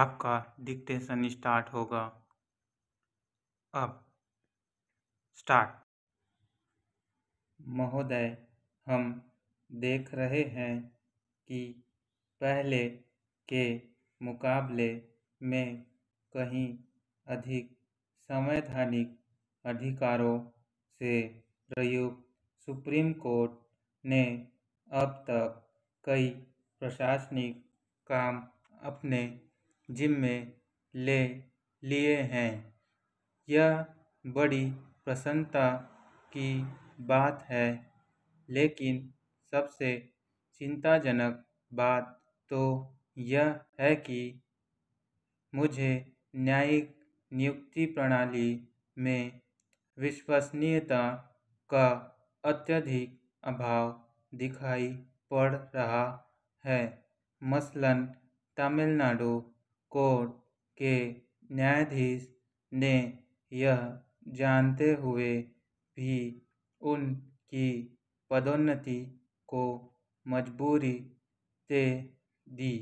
आपका dictation start होगा अब स्टार्ट महोदय हम देख रहे हैं कि पहले के मुकाबले में कहीं अधिक संवैधानिक अधिकारों से प्रयुक्त सुप्रीम कोर्ट ने अब तक कई प्रशासनिक काम अपने जिम में ले लिए हैं यह बड़ी प्रसन्नता की बात है लेकिन सबसे चिंताजनक बात तो यह है कि मुझे न्यायिक नियुक्ति प्रणाली में विश्वसनीयता का अत्यधिक अभाव दिखाई पड़ रहा है मसलन तमिलनाडु कोर्ट के न्यायाधीश ने यह जानते हुए भी उनकी पदोन्नति को मजबूरी दे दी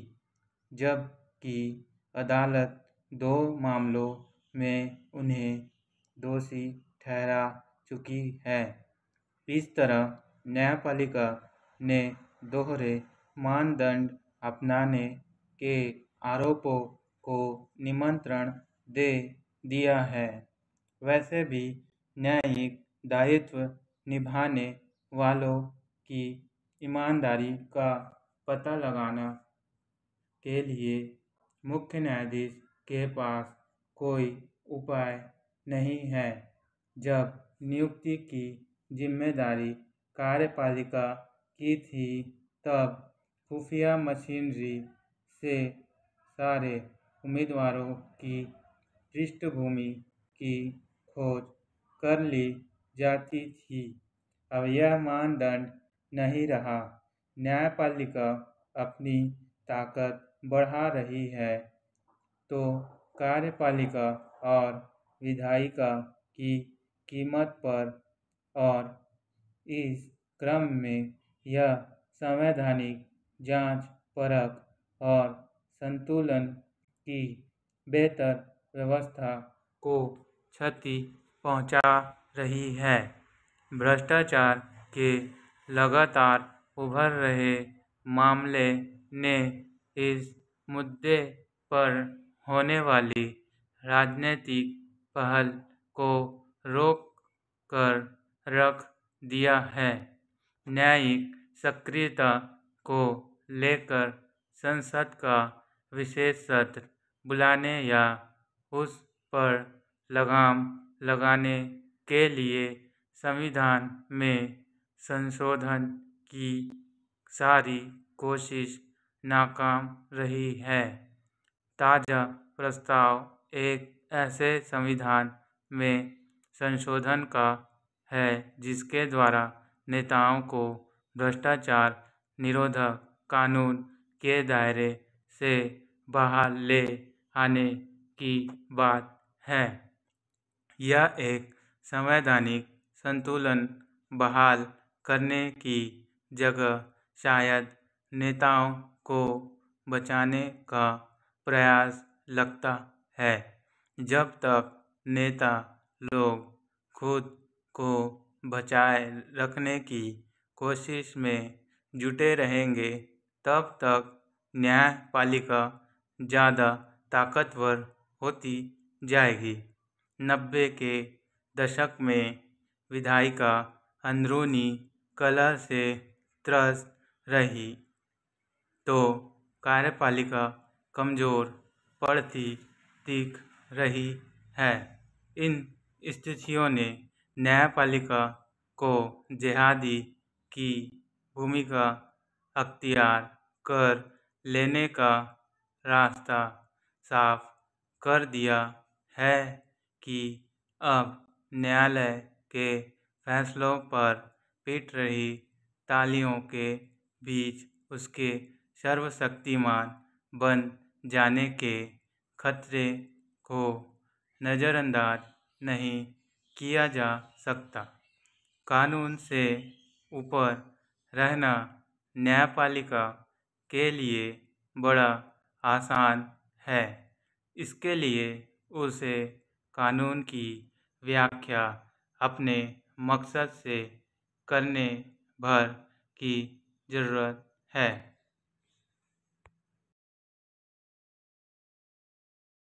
जबकि अदालत दो मामलों में उन्हें दोषी ठहरा चुकी है इस तरह न्यायपालिका ने दोहरे मानदंड अपनाने के आरोपों को निमंत्रण दे दिया है वैसे भी न्यायिक दायित्व निभाने वालों की ईमानदारी का पता लगाना के लिए मुख्य न्यायाधीश के पास कोई उपाय नहीं है जब नियुक्ति की जिम्मेदारी कार्यपालिका की थी तब खुफिया मशीनरी से सारे उम्मीदवारों की पृष्ठभूमि की खोज कर ली जाती थी अब यह मानदंड नहीं रहा न्यायपालिका अपनी ताकत बढ़ा रही है तो कार्यपालिका और विधायिका की कीमत पर और इस क्रम में यह संवैधानिक जांच परख और संतुलन की बेहतर व्यवस्था को क्षति पहुंचा रही है भ्रष्टाचार के लगातार उभर रहे मामले ने इस मुद्दे पर होने वाली राजनीतिक पहल को रोक कर रख दिया है न्यायिक सक्रियता को लेकर संसद का विशेष सत्र बुलाने या उस पर लगाम लगाने के लिए संविधान में संशोधन की सारी कोशिश नाकाम रही है ताज़ा प्रस्ताव एक ऐसे संविधान में संशोधन का है जिसके द्वारा नेताओं को भ्रष्टाचार निरोधक कानून के दायरे से बाहर ले आने की बात है यह एक संवैधानिक संतुलन बहाल करने की जगह शायद नेताओं को बचाने का प्रयास लगता है जब तक नेता लोग खुद को बचाए रखने की कोशिश में जुटे रहेंगे तब तक न्यायपालिका ज़्यादा ताकतवर होती जाएगी नब्बे के दशक में विधायिका अंदरूनी कलह से त्रस्त रही तो कार्यपालिका कमज़ोर पड़ती दिख रही है इन स्थितियों ने न्यायपालिका को जिहादी की भूमिका अख्तियार कर लेने का रास्ता साफ कर दिया है कि अब न्यायालय के फैसलों पर पिट रही तालियों के बीच उसके सर्वशक्तिमान बन जाने के खतरे को नज़रअंदाज नहीं किया जा सकता कानून से ऊपर रहना न्यायपालिका के लिए बड़ा आसान है इसके लिए उसे कानून की व्याख्या अपने मकसद से करने भर की ज़रूरत है